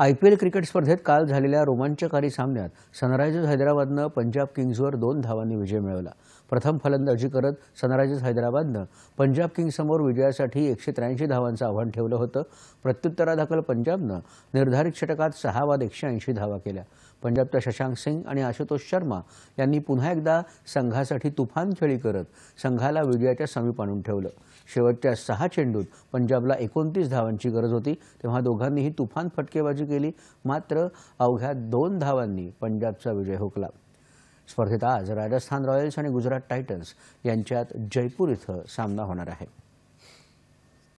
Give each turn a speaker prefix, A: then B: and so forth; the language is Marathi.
A: आय पी एल क्रिकेट स्पर्धेत काल झालेल्या रोमांचकारी सामन्यात सनरायझर्स हैदराबादनं पंजाब किंग्जवर दोन धावांनी विजय मिळवला प्रथम फलंदाजी करत सनरायझर्स हैदराबादनं पंजाब किंग्जसमोर विजयासाठी एकशे त्र्याऐंशी धावांचं आव्हान ठेवलं होतं प्रत्युत्तरादाखल पंजाबनं निर्धारित षटकात सहा वाद एकशे ऐंशी धावा केल्या पंजाबच्या शशांक सिंग आणि आशुतोष शर्मा यांनी पुन्हा एकदा संघासाठी तुफान खेळी करत संघाला विजयाच्या समीप आणून ठेवलं शेवटच्या सहा चेंडूत पंजाबला एकोणतीस धावांची गरज होती तेव्हा दोघांनीही तुफान फटकेबाजी केली मात्र अवघ्या दोन धावांनी पंजाबचा विजय हुकला स्पर्धेत आज राजस्थान रॉयल्स आणि गुजरात टायटन्स यांच्यात जयपूर इथं सामना होणार आहे